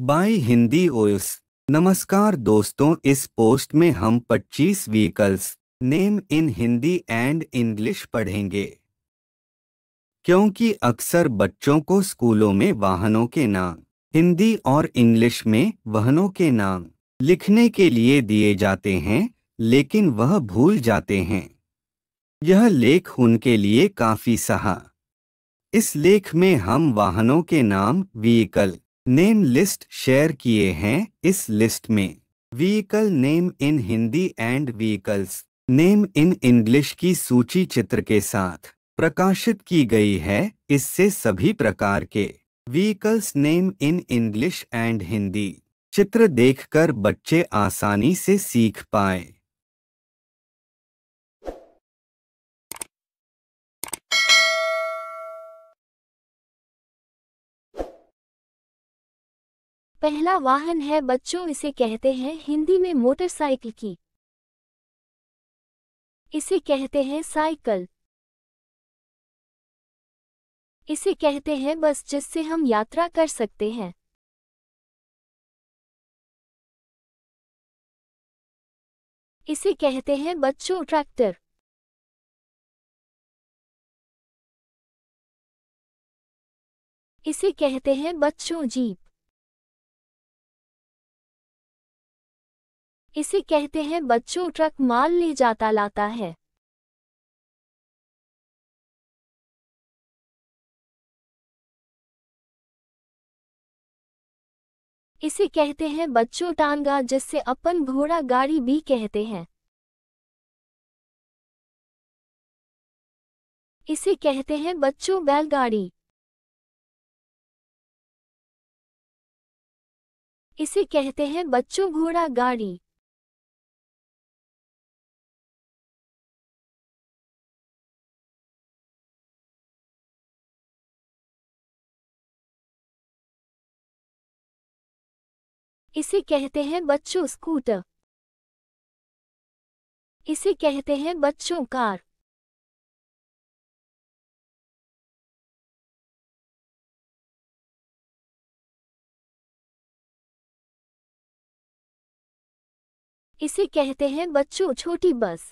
bye Hindi ओल्स नमस्कार दोस्तों इस पोस्ट में हम 25 vehicles name in Hindi and English पढ़ेंगे क्योंकि अक्सर बच्चों को स्कूलों में वाहनों के नाम हिंदी और इंग्लिश में वाहनों के नाम लिखने के लिए दिए जाते हैं लेकिन वह भूल जाते हैं यह लेख उनके लिए काफी सहा इस लेख में हम वाहनों के नाम व्हीकल नेम लिस्ट शेयर किए हैं इस लिस्ट में vehicle name in Hindi and vehicles name in English की सूची चित्र के साथ प्रकाशित की गई है इससे सभी प्रकार के vehicles name in English and Hindi चित्र देखकर बच्चे आसानी से सीख पाए पहला वाहन है बच्चों इसे कहते हैं हिंदी में मोटरसाइकिल की इसे कहते हैं साइकिल इसे कहते हैं बस जिससे हम यात्रा कर सकते हैं इसे कहते हैं बच्चों ट्रैक्टर इसे कहते हैं बच्चों जीप इसे कहते हैं बच्चों ट्रक माल ले जाता लाता है इसे कहते हैं बच्चों टांगा जिससे अपन घोड़ा गाड़ी भी कहते हैं इसे कहते हैं बच्चों बैलगाड़ी इसे कहते हैं बच्चों घोड़ा गाड़ी इसे कहते हैं बच्चों स्कूटर इसे कहते हैं बच्चों कार इसे कहते हैं बच्चों छोटी बस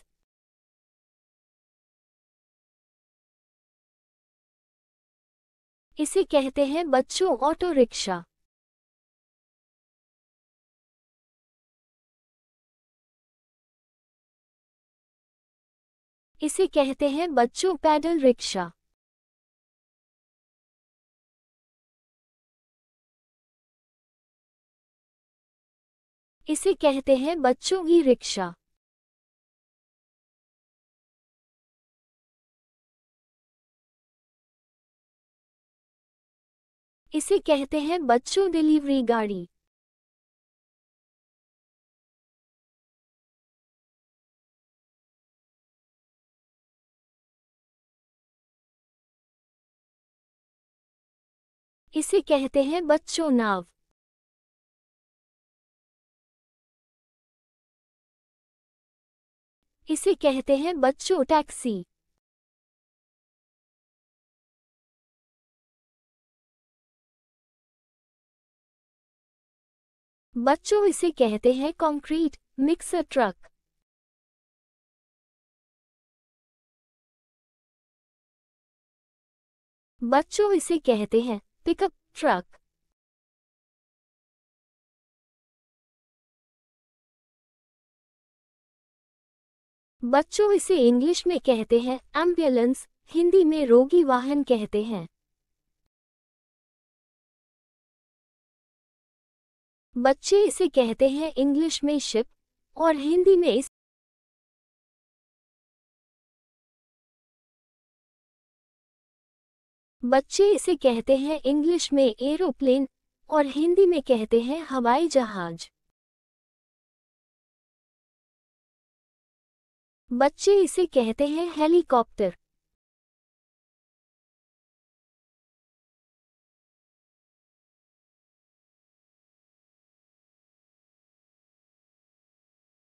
इसे कहते हैं बच्चों ऑटो रिक्शा इसे कहते हैं बच्चों पैडल रिक्शा इसे कहते हैं बच्चों की रिक्शा इसे कहते हैं बच्चों डिलीवरी गाड़ी इसे कहते हैं बच्चों नाव इसे कहते हैं बच्चों टैक्सी बच्चों इसे कहते हैं कंक्रीट मिक्सर ट्रक बच्चों इसे कहते हैं pickup truck बच्चों इसे इंग्लिश में कहते हैं एम्बुलेंस हिंदी में रोगी वाहन कहते हैं बच्चे इसे कहते हैं इंग्लिश में शिप और हिंदी में इस बच्चे इसे कहते हैं इंग्लिश में एरोप्लेन और हिंदी में कहते हैं हवाई जहाज बच्चे इसे कहते हैं हेलीकॉप्टर